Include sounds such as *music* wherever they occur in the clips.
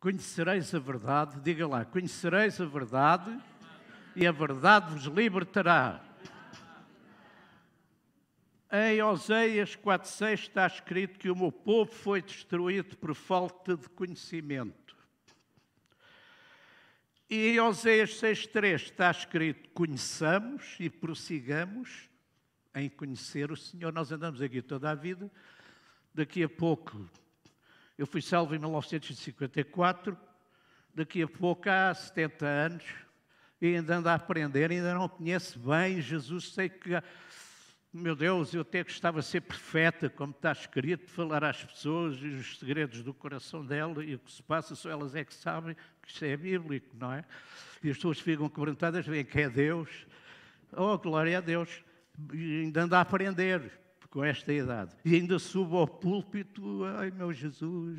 Conhecereis a verdade, diga lá, conhecereis a verdade e a verdade vos libertará. Em Oséias 4,6 está escrito que o meu povo foi destruído por falta de conhecimento. E em Oséias 6,3 está escrito: conheçamos e prossigamos em conhecer o Senhor. Nós andamos aqui toda a vida. Daqui a pouco eu fui salvo em 1954, daqui a pouco há 70 anos, e ainda ando a aprender, ainda não conheço bem Jesus, sei que, meu Deus, eu até gostava de ser profeta, como está escrito, falar às pessoas e os segredos do coração dela e o que se passa, só elas é que sabem que isso é bíblico, não é? E as pessoas ficam quebrantadas, veem que é Deus. Oh, glória a Deus, e ainda ando a aprender com esta idade. E ainda subo ao púlpito, ai meu Jesus,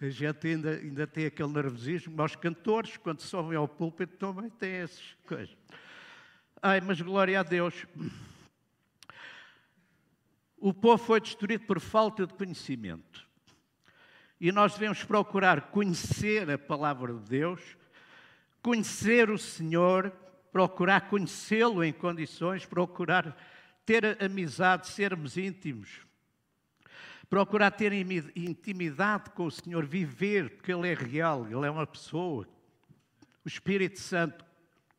a gente ainda, ainda tem aquele nervosismo, mas os cantores, quando sobem ao púlpito, também têm essas coisas. Ai, mas glória a Deus. O povo foi destruído por falta de conhecimento. E nós devemos procurar conhecer a palavra de Deus, conhecer o Senhor, procurar conhecê-lo em condições, procurar ter amizade, sermos íntimos, procurar ter intimidade com o Senhor, viver, porque Ele é real, Ele é uma pessoa. O Espírito Santo,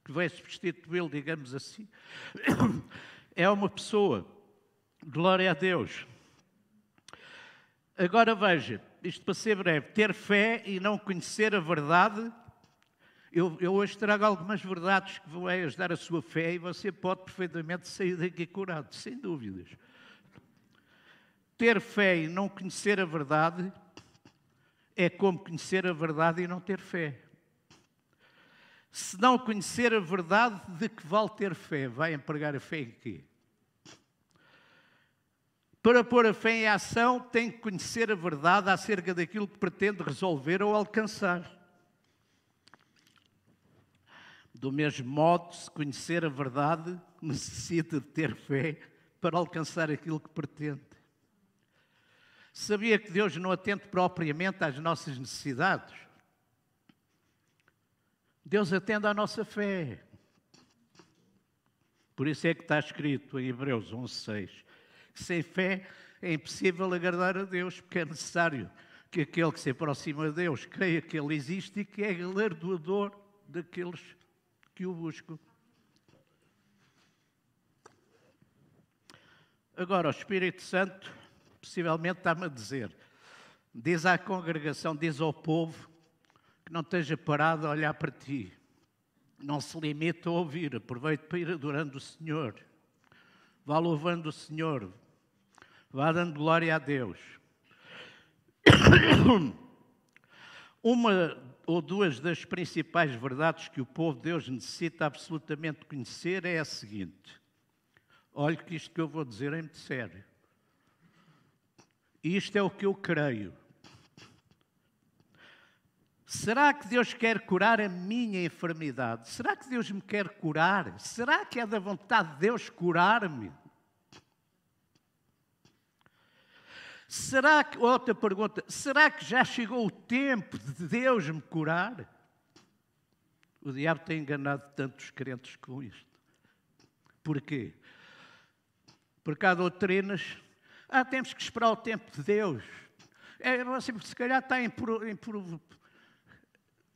que vai substituí-lo, digamos assim, *coughs* é uma pessoa. Glória a Deus. Agora veja, isto para ser breve, ter fé e não conhecer a verdade eu, eu, hoje trago algumas verdades que vão ajudar a sua fé e você pode perfeitamente sair daqui curado, sem dúvidas. Ter fé e não conhecer a verdade é como conhecer a verdade e não ter fé. Se não conhecer a verdade, de que vale ter fé? Vai empregar a fé em quê? Para pôr a fé em ação, tem que conhecer a verdade acerca daquilo que pretende resolver ou alcançar. Do mesmo modo, se conhecer a verdade, necessita de ter fé para alcançar aquilo que pretende. Sabia que Deus não atende propriamente às nossas necessidades. Deus atende à nossa fé. Por isso é que está escrito em Hebreus 11:6 que sem fé é impossível agradar a Deus, porque é necessário que aquele que se aproxima a Deus creia que Ele existe e que é galardoador daqueles que o busco. Agora, o Espírito Santo, possivelmente, está-me a dizer: diz à congregação, diz ao povo, que não esteja parado a olhar para ti, não se limite a ouvir, aproveite para ir adorando o Senhor, vá louvando o Senhor, vá dando glória a Deus. *coughs* Uma ou duas das principais verdades que o povo de Deus necessita absolutamente conhecer é a seguinte: olhe que isto que eu vou dizer é muito sério. E isto é o que eu creio. Será que Deus quer curar a minha enfermidade? Será que Deus me quer curar? Será que é da vontade de Deus curar-me? Será que, outra pergunta, será que já chegou o tempo de Deus me curar? O diabo tem enganado tantos crentes com isto. Porquê? Porque há doutrinas, ah, temos que esperar o tempo de Deus. É, você se calhar está, em, em,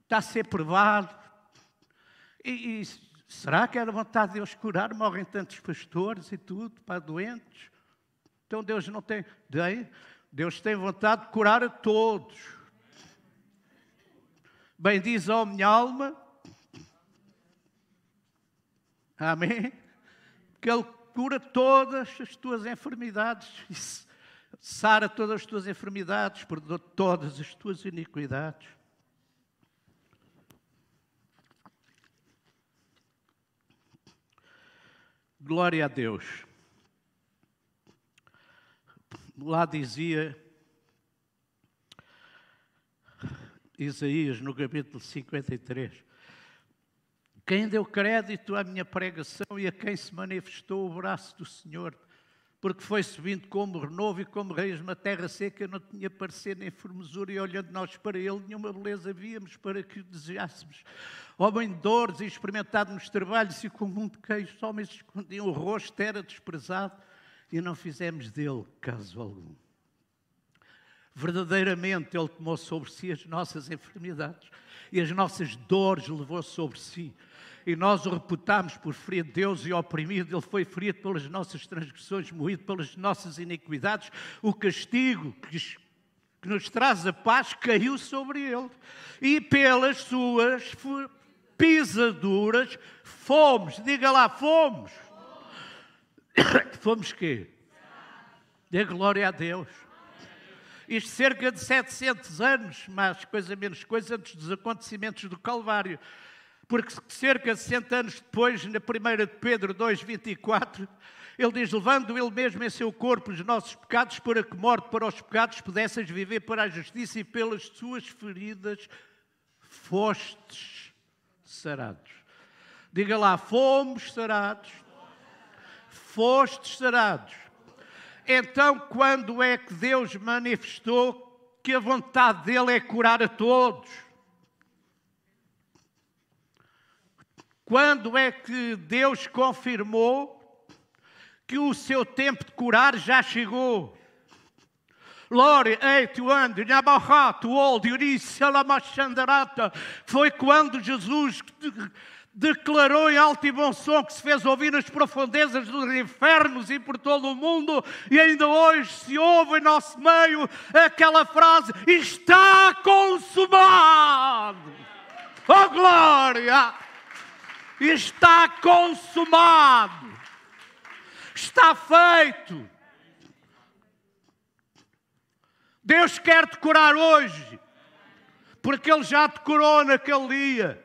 está a ser provado. E, e será que era é vontade de Deus curar? Morrem tantos pastores e tudo, para doentes. Então Deus não tem. Daí, Deus tem vontade de curar a todos. Bem diz a minha alma. Amém? Que Ele cura todas as tuas enfermidades. *laughs* Sara todas as tuas enfermidades, perdoa todas as tuas iniquidades. Glória a Deus. Lá dizia Isaías, no capítulo 53, quem deu crédito à minha pregação e a quem se manifestou o braço do Senhor, porque foi subindo como renovo e como reis na terra seca, não tinha parecer nem formosura, e olhando nós para ele, nenhuma beleza víamos para que o desejássemos. Homem de dores e experimentado nos trabalhos, e com um de queijo, homens escondiam o rosto, era desprezado, e não fizemos dele caso algum. Verdadeiramente Ele tomou sobre si as nossas enfermidades e as nossas dores levou sobre si. E nós o reputámos por ferido de Deus e é oprimido. Ele foi ferido pelas nossas transgressões, moído pelas nossas iniquidades. O castigo que, que nos traz a paz caiu sobre Ele. E pelas suas pisaduras fomos, diga lá, fomos *coughs* Fomos quê? Dê glória a Deus. Isto cerca de 700 anos, mais coisa menos coisa, antes dos acontecimentos do Calvário. Porque cerca de 60 anos depois, na primeira de Pedro 2,24, ele diz, levando ele mesmo em seu corpo os nossos pecados, para que morte para os pecados pudesses viver para a justiça e pelas suas feridas fostes sarados. Diga lá, fomos sarados fostes sarados. Então, quando é que Deus manifestou que a vontade dele é curar a todos? Quando é que Deus confirmou que o seu tempo de curar já chegou? Foi quando Jesus declarou em alto e bom som que se fez ouvir nas profundezas dos infernos e por todo o mundo, e ainda hoje se ouve em nosso meio aquela frase: Está consumado! Oh glória! Está consumado! Está feito! Deus quer decorar hoje, porque Ele já decorou naquele dia.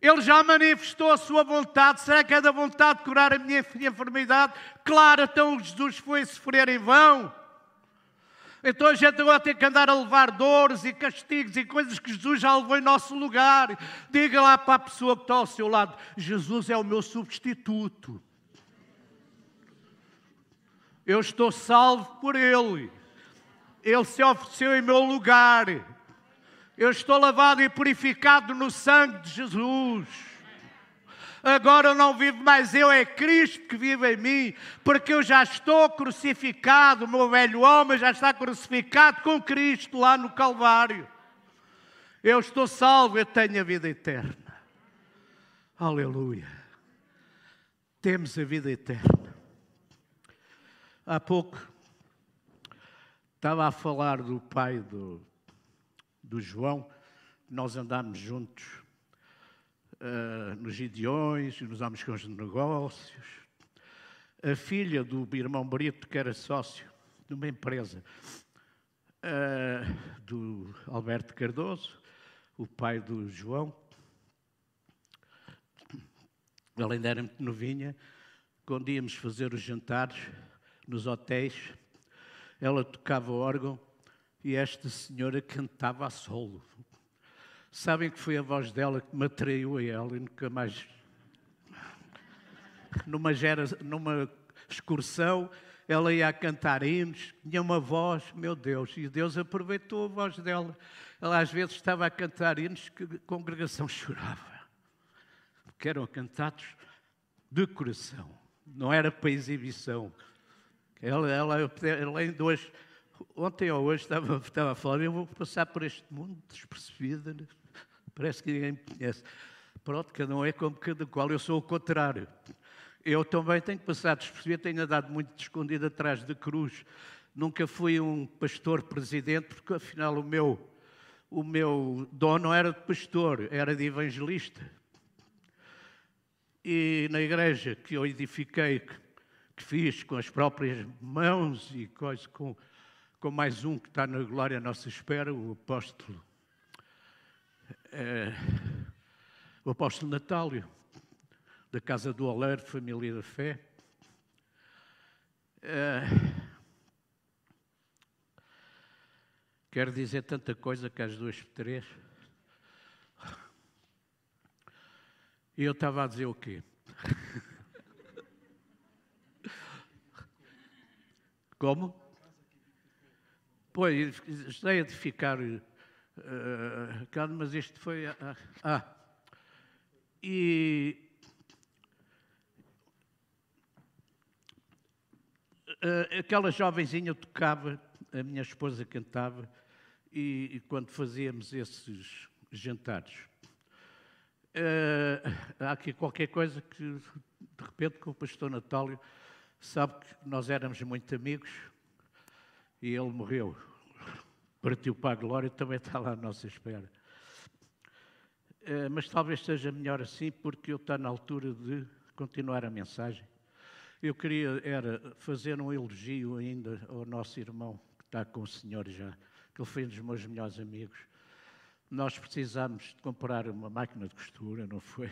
Ele já manifestou a sua vontade. Será que é da vontade de curar a minha enfermidade? Claro, então Jesus foi sofrer em vão. Então a gente agora tem que andar a levar dores e castigos e coisas que Jesus já levou em nosso lugar. Diga lá para a pessoa que está ao seu lado: Jesus é o meu substituto. Eu estou salvo por Ele. Ele se ofereceu em meu lugar. Eu estou lavado e purificado no sangue de Jesus. Agora eu não vivo mais eu, é Cristo que vive em mim, porque eu já estou crucificado, o meu velho homem já está crucificado com Cristo lá no Calvário. Eu estou salvo, eu tenho a vida eterna. Aleluia. Temos a vida eterna. Há pouco estava a falar do pai do do João, nós andámos juntos uh, nos Gideões, nos Amigões de Negócios. A filha do irmão Brito, que era sócio de uma empresa uh, do Alberto Cardoso, o pai do João, ela ainda era muito novinha, quando íamos fazer os jantares nos hotéis, ela tocava órgão e esta senhora cantava a solo. Sabem que foi a voz dela que me atraiu a ela e nunca mais. Numa, gera, numa excursão, ela ia a cantar hinos, tinha uma voz, meu Deus, e Deus aproveitou a voz dela. Ela às vezes estava a cantar hinos que a congregação chorava, porque eram cantados de coração, não era para exibição. Ela, ela, ela em duas Ontem ou hoje estava, estava fora, eu vou passar por este mundo despercebido, né? parece que ninguém me conhece. Pronto, cada um é como cada qual, eu sou o contrário. Eu também tenho que passar despercebido, tenho andado muito escondido atrás da cruz. Nunca fui um pastor presidente, porque afinal o meu, o meu dono não era de pastor, era de evangelista. E na igreja que eu edifiquei, que, que fiz com as próprias mãos e coisas com, com mais um que está na glória à nossa espera, o apóstolo, é, o apóstolo Natálio, da Casa do Oleiro, Família da Fé. É, quero dizer tanta coisa que às duas, três. E eu estava a dizer o quê? *laughs* Como? Pois, sei de ficar, uh, mas isto foi. Ah, ah. E. Uh, aquela jovenzinha tocava, a minha esposa cantava, e, e quando fazíamos esses jantares. Uh, há aqui qualquer coisa que, de repente, com o pastor Natálio, sabe que nós éramos muito amigos, e ele morreu. Partiu para a glória, também está lá à nossa espera. Eh, mas talvez seja melhor assim, porque eu estou na altura de continuar a mensagem. Eu queria era fazer um elogio ainda ao nosso irmão, que está com o Senhor já, que ele foi um dos meus melhores amigos. Nós precisámos de comprar uma máquina de costura, não foi?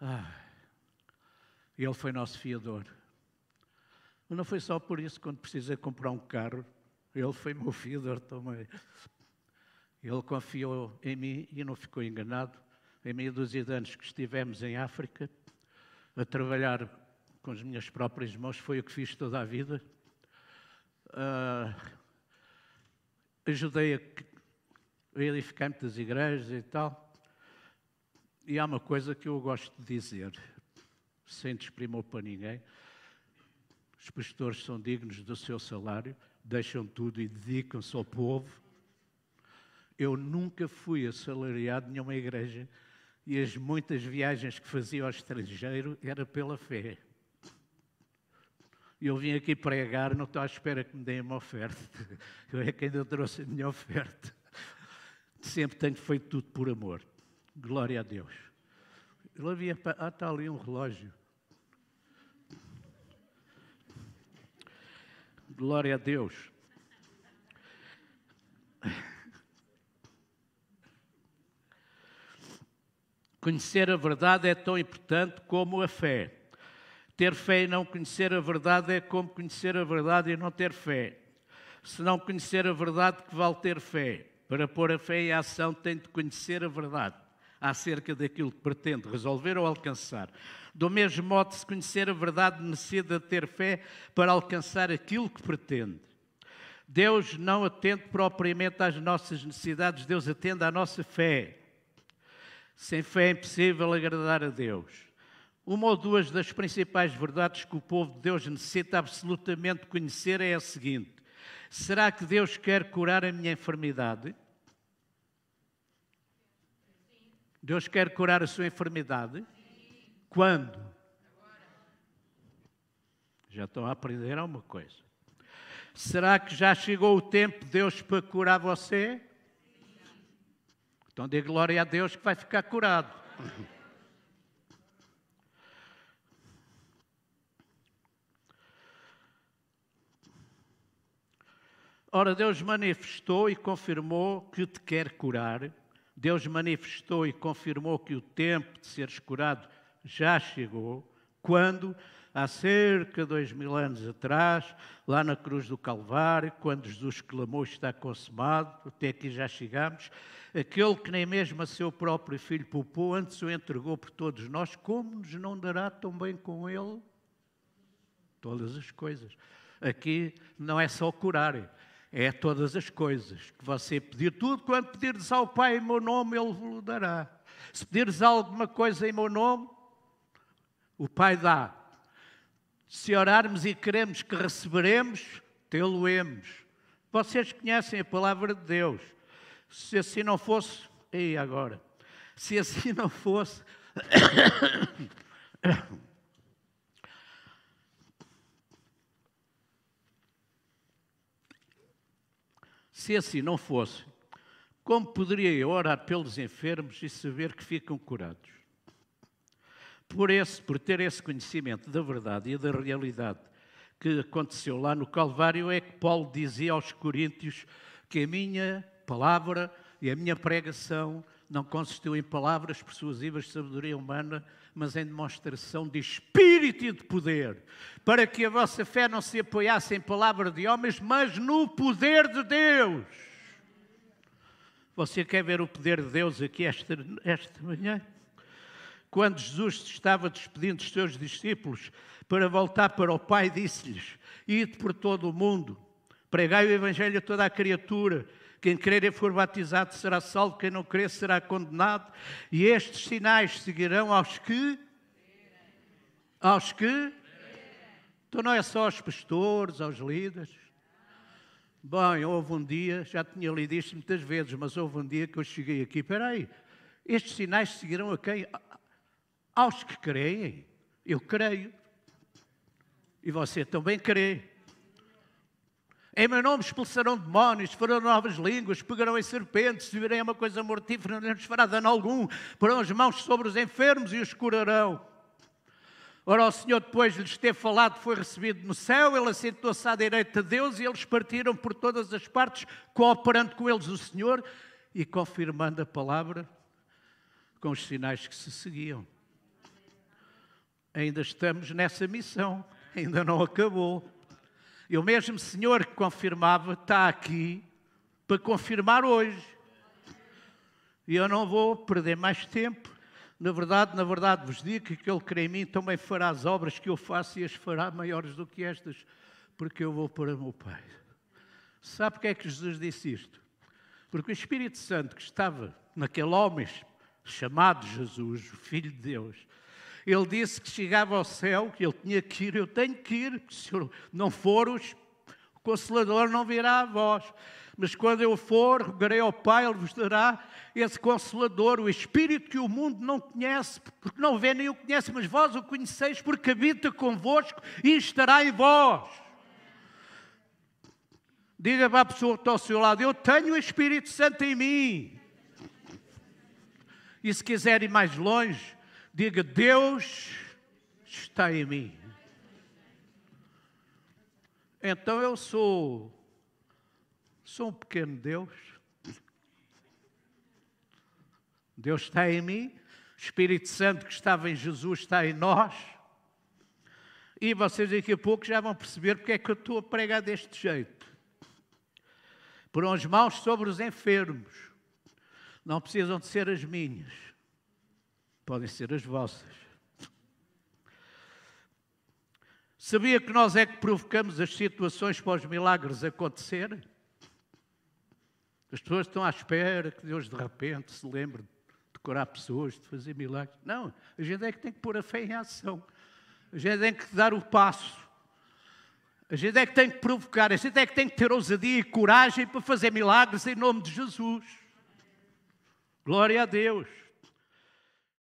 Ah, ele foi nosso fiador. Mas não foi só por isso quando precisei comprar um carro. Ele foi meu feeder também. Ele confiou em mim e não ficou enganado. Em meia dúzia de anos que estivemos em África, a trabalhar com as minhas próprias mãos, foi o que fiz toda a vida. Uh, ajudei a, edificar muitas igrejas e tal. E há uma coisa que eu gosto de dizer, sem desprimor para ninguém. Os pastores são dignos do seu salário, deixam tudo e dedicam-se ao povo. Eu nunca fui assalariado em nenhuma igreja e as muitas viagens que fazia ao estrangeiro era pela fé. Eu vim aqui pregar, não estou à espera que me deem uma oferta. *laughs* Eu é quem ainda trouxe a minha oferta. Sempre tenho feito tudo por amor. Glória a Deus. Eu havia, ah, está ali um relógio. Glória a Deus. Conhecer a verdade é tão importante como a fé. Ter fé e não conhecer a verdade é como conhecer a verdade e não ter fé. Se não conhecer a verdade, que vale ter fé? Para pôr a fé em ação, tem de conhecer a verdade acerca daquilo que pretende resolver ou alcançar. Do mesmo modo, se conhecer a verdade, necessita ter fé para alcançar aquilo que pretende. Deus não atende propriamente às nossas necessidades, Deus atende à nossa fé. Sem fé é impossível agradar a Deus. Uma ou duas das principais verdades que o povo de Deus necessita absolutamente conhecer é a seguinte: será que Deus quer curar a minha enfermidade? Deus quer curar a sua enfermidade? Quando? Já estão a aprender alguma coisa. Será que já chegou o tempo de Deus para curar você? Então dê glória a Deus que vai ficar curado. Ora, Deus manifestou e confirmou que te quer curar Deus manifestou e confirmou que o tempo de seres curado já chegou, quando, há cerca de dois mil anos atrás, lá na cruz do Calvário, quando Jesus clamou está consumado, até aqui já chegamos, aquele que nem mesmo a seu próprio filho poupou, antes o entregou por todos nós, como nos não dará tão bem com ele todas as coisas? Aqui não é só curar, é todas as coisas. Que você pedir tudo, quando pedires ao Pai em meu nome, Ele vos dará. Se pedires alguma coisa em meu nome, o Pai dá. Se orarmos e queremos que receberemos, tê-lo-emos. Vocês conhecem a palavra de Deus. Se assim não fosse, e agora? Se assim não fosse. Se assim não fosse, como poderia eu orar pelos enfermos e saber que ficam curados? Por, esse, por ter esse conhecimento da verdade e da realidade que aconteceu lá no Calvário, é que Paulo dizia aos Coríntios que a minha palavra e a minha pregação não consistiu em palavras persuasivas de sabedoria humana, mas em demonstração de espírito e de poder, para que a vossa fé não se apoiasse em palavra de homens, mas no poder de Deus. Você quer ver o poder de Deus aqui esta, esta manhã? Quando Jesus estava despedindo os seus discípulos para voltar para o Pai, disse-lhes: Ide por todo o mundo, pregai o Evangelho a toda a criatura quem crer e for batizado será salvo, quem não crer será condenado. E estes sinais seguirão aos que? Aos que? Então não é só aos pastores, aos líderes. Bem, houve um dia, já tinha lido isto muitas vezes, mas houve um dia que eu cheguei aqui, espera aí, estes sinais seguirão a quem? Aos que creem. Eu creio. E você também crê. Em meu nome expulsarão demónios, farão novas línguas, pegarão em serpentes, se virem uma coisa mortífera, não lhes fará dano algum, porão as mãos sobre os enfermos e os curarão. Ora, o Senhor, depois de lhes ter falado, foi recebido no céu, ele assentou-se à direita de Deus e eles partiram por todas as partes, cooperando com eles o Senhor e confirmando a palavra com os sinais que se seguiam. Ainda estamos nessa missão, ainda não acabou. E o mesmo Senhor que confirmava está aqui para confirmar hoje. E eu não vou perder mais tempo. Na verdade, na verdade vos digo que aquele que crê em mim também fará as obras que eu faço e as fará maiores do que estas, porque eu vou para o meu Pai. Sabe porque é que Jesus disse isto? Porque o Espírito Santo que estava naquele homem chamado Jesus, o Filho de Deus, ele disse que chegava ao céu, que ele tinha que ir, eu tenho que ir, porque se eu não for, o Consolador não virá a vós. Mas quando eu for, rogarei ao Pai, Ele vos dará esse Consolador, o Espírito que o mundo não conhece, porque não vê nem o conhece, mas vós o conheceis, porque habita convosco e estará em vós. Diga para a pessoa que está ao seu lado: Eu tenho o Espírito Santo em mim. E se quiser ir mais longe, Diga: Deus está em mim. Então eu sou sou um pequeno Deus. Deus está em mim, o Espírito Santo que estava em Jesus está em nós. E vocês daqui a pouco já vão perceber porque é que eu estou a pregar deste jeito. Por as mãos sobre os enfermos. Não precisam de ser as minhas podem ser as vossas. Sabia que nós é que provocamos as situações para os milagres acontecerem? As pessoas estão à espera que Deus de repente se lembre de curar pessoas, de fazer milagres. Não, a gente é que tem que pôr a fé em ação. A gente tem é que dar o passo. A gente é que tem que provocar. A gente é que tem que ter ousadia e coragem para fazer milagres em nome de Jesus. Glória a Deus.